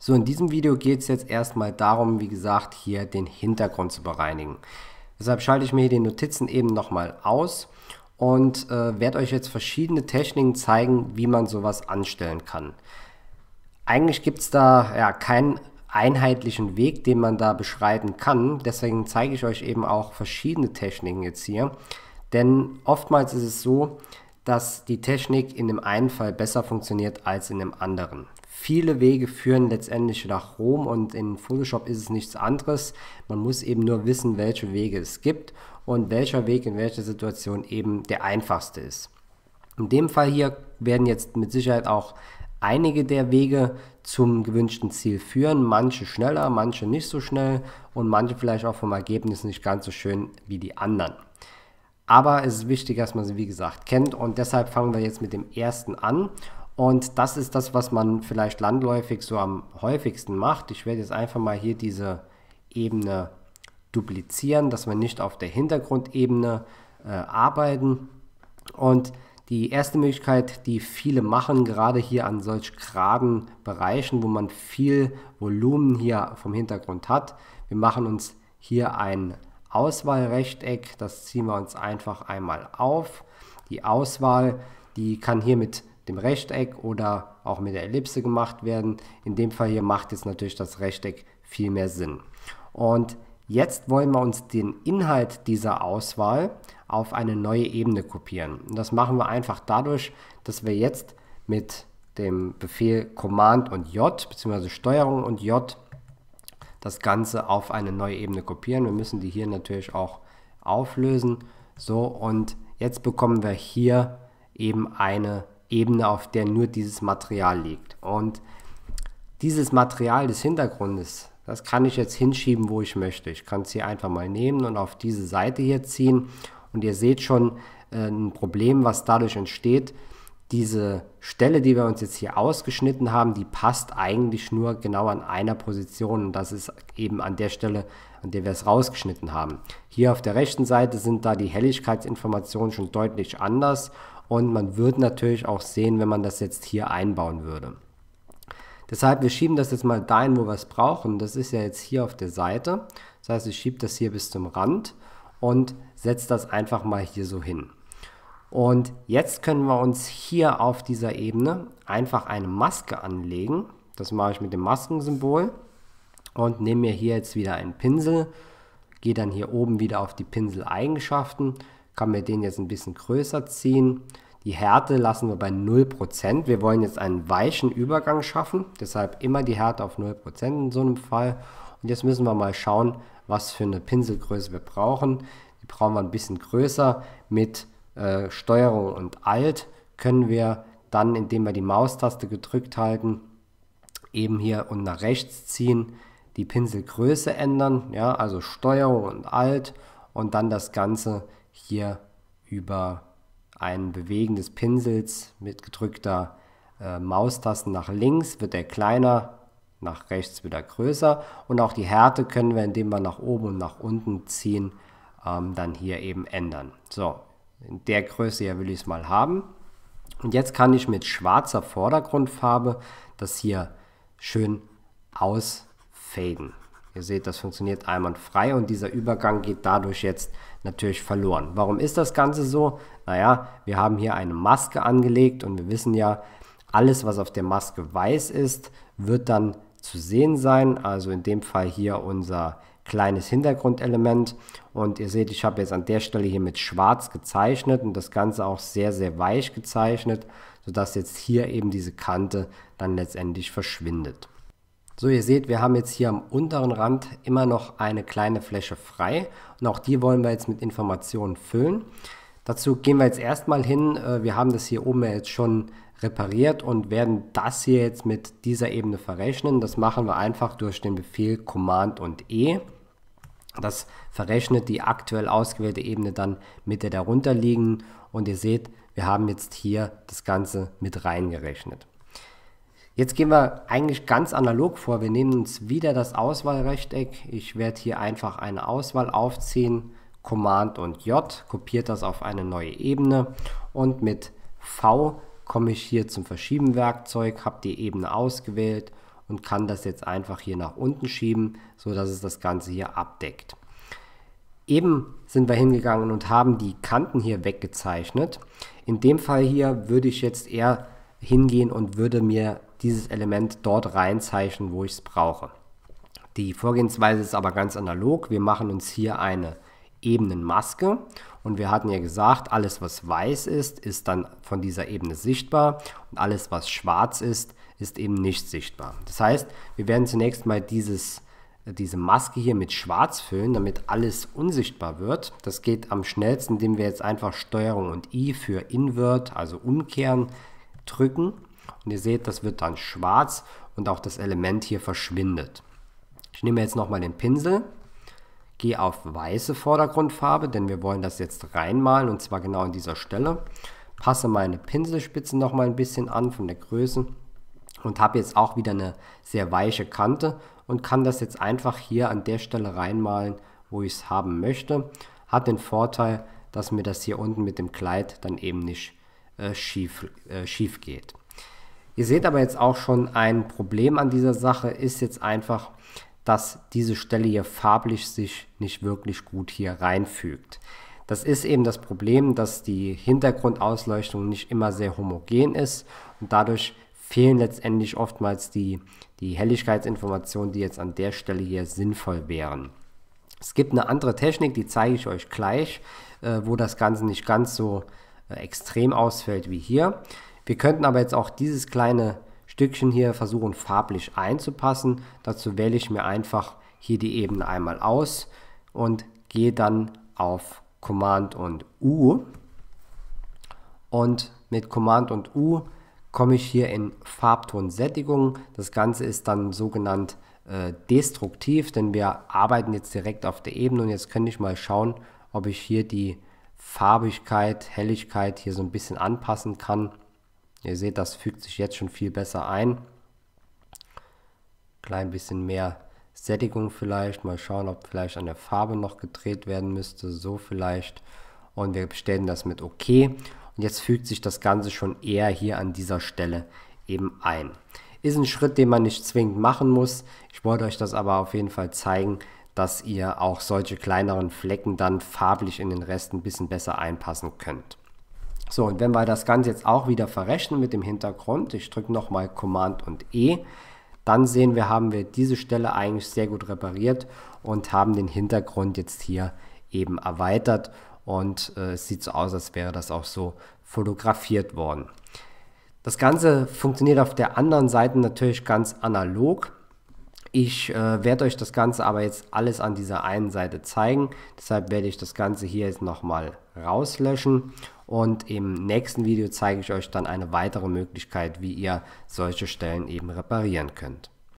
So, in diesem Video geht es jetzt erstmal darum, wie gesagt, hier den Hintergrund zu bereinigen. Deshalb schalte ich mir hier die Notizen eben nochmal aus und äh, werde euch jetzt verschiedene Techniken zeigen, wie man sowas anstellen kann. Eigentlich gibt es da ja, keinen einheitlichen Weg, den man da beschreiten kann. Deswegen zeige ich euch eben auch verschiedene Techniken jetzt hier. Denn oftmals ist es so, dass die Technik in dem einen Fall besser funktioniert als in dem anderen. Viele Wege führen letztendlich nach Rom und in Photoshop ist es nichts anderes. Man muss eben nur wissen, welche Wege es gibt und welcher Weg in welcher Situation eben der einfachste ist. In dem Fall hier werden jetzt mit Sicherheit auch einige der Wege zum gewünschten Ziel führen, manche schneller, manche nicht so schnell und manche vielleicht auch vom Ergebnis nicht ganz so schön wie die anderen. Aber es ist wichtig, dass man sie, wie gesagt, kennt. Und deshalb fangen wir jetzt mit dem ersten an. Und das ist das, was man vielleicht landläufig so am häufigsten macht. Ich werde jetzt einfach mal hier diese Ebene duplizieren, dass wir nicht auf der Hintergrundebene äh, arbeiten. Und die erste Möglichkeit, die viele machen, gerade hier an solch geraden Bereichen, wo man viel Volumen hier vom Hintergrund hat, wir machen uns hier ein Auswahlrechteck. Das ziehen wir uns einfach einmal auf. Die Auswahl, die kann hier mit dem Rechteck oder auch mit der Ellipse gemacht werden. In dem Fall hier macht jetzt natürlich das Rechteck viel mehr Sinn. Und jetzt wollen wir uns den Inhalt dieser Auswahl auf eine neue Ebene kopieren. Und das machen wir einfach dadurch, dass wir jetzt mit dem Befehl Command und J bzw. Steuerung und J das Ganze auf eine neue Ebene kopieren. Wir müssen die hier natürlich auch auflösen. So, und jetzt bekommen wir hier eben eine Ebene, auf der nur dieses Material liegt. Und dieses Material des Hintergrundes, das kann ich jetzt hinschieben, wo ich möchte. Ich kann es hier einfach mal nehmen und auf diese Seite hier ziehen. Und ihr seht schon äh, ein Problem, was dadurch entsteht diese Stelle, die wir uns jetzt hier ausgeschnitten haben, die passt eigentlich nur genau an einer Position und das ist eben an der Stelle, an der wir es rausgeschnitten haben. Hier auf der rechten Seite sind da die Helligkeitsinformationen schon deutlich anders und man würde natürlich auch sehen, wenn man das jetzt hier einbauen würde. Deshalb, wir schieben das jetzt mal dahin, wo wir es brauchen. Das ist ja jetzt hier auf der Seite. Das heißt, ich schiebe das hier bis zum Rand und setze das einfach mal hier so hin. Und jetzt können wir uns hier auf dieser Ebene einfach eine Maske anlegen. Das mache ich mit dem Maskensymbol und nehme mir hier jetzt wieder einen Pinsel, gehe dann hier oben wieder auf die Pinseleigenschaften, kann mir den jetzt ein bisschen größer ziehen. Die Härte lassen wir bei 0%. Wir wollen jetzt einen weichen Übergang schaffen, deshalb immer die Härte auf 0% in so einem Fall. Und jetzt müssen wir mal schauen, was für eine Pinselgröße wir brauchen. Die brauchen wir ein bisschen größer mit äh, Steuerung und Alt können wir dann, indem wir die Maustaste gedrückt halten, eben hier und nach rechts ziehen, die Pinselgröße ändern, ja, also Steuerung und Alt und dann das Ganze hier über ein Bewegen des Pinsels mit gedrückter äh, Maustasten nach links wird er kleiner, nach rechts wieder größer und auch die Härte können wir, indem wir nach oben und nach unten ziehen, ähm, dann hier eben ändern. So, in der Größe ja will ich es mal haben. Und jetzt kann ich mit schwarzer Vordergrundfarbe das hier schön ausfaden. Ihr seht, das funktioniert einwandfrei und dieser Übergang geht dadurch jetzt natürlich verloren. Warum ist das Ganze so? Naja, wir haben hier eine Maske angelegt und wir wissen ja, alles was auf der Maske weiß ist, wird dann zu sehen sein. Also in dem Fall hier unser kleines Hintergrundelement. Und ihr seht, ich habe jetzt an der Stelle hier mit schwarz gezeichnet und das Ganze auch sehr, sehr weich gezeichnet, sodass jetzt hier eben diese Kante dann letztendlich verschwindet. So, ihr seht, wir haben jetzt hier am unteren Rand immer noch eine kleine Fläche frei und auch die wollen wir jetzt mit Informationen füllen. Dazu gehen wir jetzt erstmal hin. Äh, wir haben das hier oben jetzt schon repariert und werden das hier jetzt mit dieser Ebene verrechnen. Das machen wir einfach durch den Befehl Command und E. Das verrechnet die aktuell ausgewählte Ebene dann mit der darunter liegenden. und ihr seht, wir haben jetzt hier das Ganze mit reingerechnet. Jetzt gehen wir eigentlich ganz analog vor. Wir nehmen uns wieder das Auswahlrechteck. Ich werde hier einfach eine Auswahl aufziehen. Command und J, kopiert das auf eine neue Ebene und mit V komme ich hier zum Verschieben-Werkzeug, habe die Ebene ausgewählt und kann das jetzt einfach hier nach unten schieben, so dass es das Ganze hier abdeckt. Eben sind wir hingegangen und haben die Kanten hier weggezeichnet. In dem Fall hier würde ich jetzt eher hingehen und würde mir dieses Element dort reinzeichnen, wo ich es brauche. Die Vorgehensweise ist aber ganz analog. Wir machen uns hier eine Ebenenmaske und wir hatten ja gesagt, alles was weiß ist, ist dann von dieser Ebene sichtbar und alles was schwarz ist, ist eben nicht sichtbar. Das heißt, wir werden zunächst mal dieses, äh, diese Maske hier mit schwarz füllen, damit alles unsichtbar wird. Das geht am schnellsten, indem wir jetzt einfach Steuerung und I für Invert, also umkehren, drücken. Und ihr seht, das wird dann schwarz und auch das Element hier verschwindet. Ich nehme jetzt nochmal den Pinsel, gehe auf weiße Vordergrundfarbe, denn wir wollen das jetzt reinmalen und zwar genau an dieser Stelle. Passe meine Pinselspitze nochmal ein bisschen an von der Größe und habe jetzt auch wieder eine sehr weiche Kante und kann das jetzt einfach hier an der Stelle reinmalen, wo ich es haben möchte. Hat den Vorteil, dass mir das hier unten mit dem Kleid dann eben nicht äh, schief, äh, schief geht. Ihr seht aber jetzt auch schon ein Problem an dieser Sache ist jetzt einfach, dass diese Stelle hier farblich sich nicht wirklich gut hier reinfügt. Das ist eben das Problem, dass die Hintergrundausleuchtung nicht immer sehr homogen ist und dadurch fehlen letztendlich oftmals die, die Helligkeitsinformationen, die jetzt an der Stelle hier sinnvoll wären. Es gibt eine andere Technik, die zeige ich euch gleich, äh, wo das Ganze nicht ganz so äh, extrem ausfällt wie hier. Wir könnten aber jetzt auch dieses kleine Stückchen hier versuchen farblich einzupassen. Dazu wähle ich mir einfach hier die Ebene einmal aus und gehe dann auf Command und U. Und mit Command und U komme ich hier in Farbtonsättigung. Das Ganze ist dann sogenannt äh, destruktiv, denn wir arbeiten jetzt direkt auf der Ebene und jetzt könnte ich mal schauen, ob ich hier die Farbigkeit, Helligkeit hier so ein bisschen anpassen kann. Ihr seht, das fügt sich jetzt schon viel besser ein. Klein bisschen mehr Sättigung vielleicht. Mal schauen, ob vielleicht an der Farbe noch gedreht werden müsste. So vielleicht. Und wir bestellen das mit OK. Und jetzt fügt sich das Ganze schon eher hier an dieser Stelle eben ein. Ist ein Schritt, den man nicht zwingend machen muss. Ich wollte euch das aber auf jeden Fall zeigen, dass ihr auch solche kleineren Flecken dann farblich in den Rest ein bisschen besser einpassen könnt. So, und wenn wir das Ganze jetzt auch wieder verrechnen mit dem Hintergrund, ich drücke nochmal Command und E, dann sehen wir, haben wir diese Stelle eigentlich sehr gut repariert und haben den Hintergrund jetzt hier eben erweitert und äh, es sieht so aus, als wäre das auch so fotografiert worden. Das Ganze funktioniert auf der anderen Seite natürlich ganz analog. Ich äh, werde euch das Ganze aber jetzt alles an dieser einen Seite zeigen. Deshalb werde ich das Ganze hier jetzt nochmal rauslöschen. Und im nächsten Video zeige ich euch dann eine weitere Möglichkeit, wie ihr solche Stellen eben reparieren könnt.